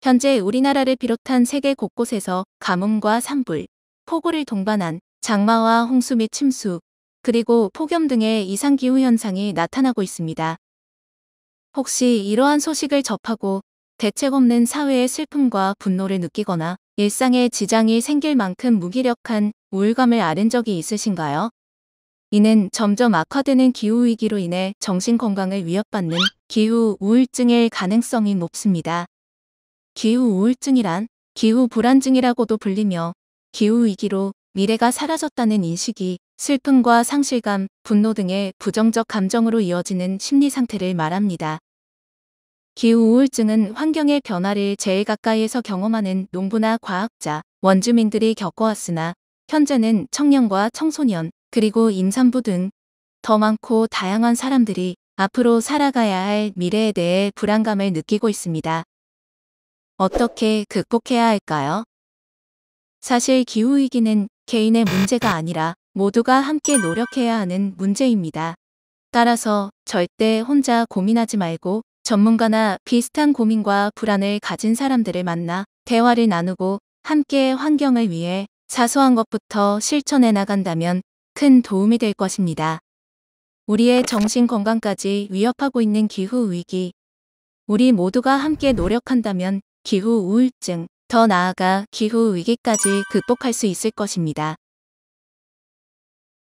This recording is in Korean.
현재 우리나라를 비롯한 세계 곳곳에서 가뭄과 산불, 폭우를 동반한 장마와 홍수 및 침수, 그리고 폭염 등의 이상기후 현상이 나타나고 있습니다. 혹시 이러한 소식을 접하고 대책 없는 사회의 슬픔과 분노를 느끼거나 일상에 지장이 생길 만큼 무기력한 우울감을 아는 적이 있으신가요? 이는 점점 악화되는 기후위기로 인해 정신건강을 위협받는 기후 우울증일 가능성이 높습니다. 기후 우울증이란 기후 불안증이라고도 불리며 기후위기로 미래가 사라졌다는 인식이 슬픔과 상실감, 분노 등의 부정적 감정으로 이어지는 심리 상태를 말합니다. 기후 우울증은 환경의 변화를 제일 가까이에서 경험하는 농부나 과학자, 원주민들이 겪어왔으나 현재는 청년과 청소년, 그리고 임산부 등 더 많고 다양한 사람들이 앞으로 살아가야 할 미래에 대해 불안감을 느끼고 있습니다. 어떻게 극복해야 할까요? 사실 기후위기는 개인의 문제가 아니라 모두가 함께 노력해야 하는 문제입니다. 따라서 절대 혼자 고민하지 말고 전문가나 비슷한 고민과 불안을 가진 사람들을 만나 대화를 나누고 함께 환경을 위해 사소한 것부터 실천해 나간다면 큰 도움이 될 것입니다. 우리의 정신 건강까지 위협하고 있는 기후 위기. 우리 모두가 함께 노력한다면 기후 우울증, 더 나아가 기후 위기까지 극복할 수 있을 것입니다.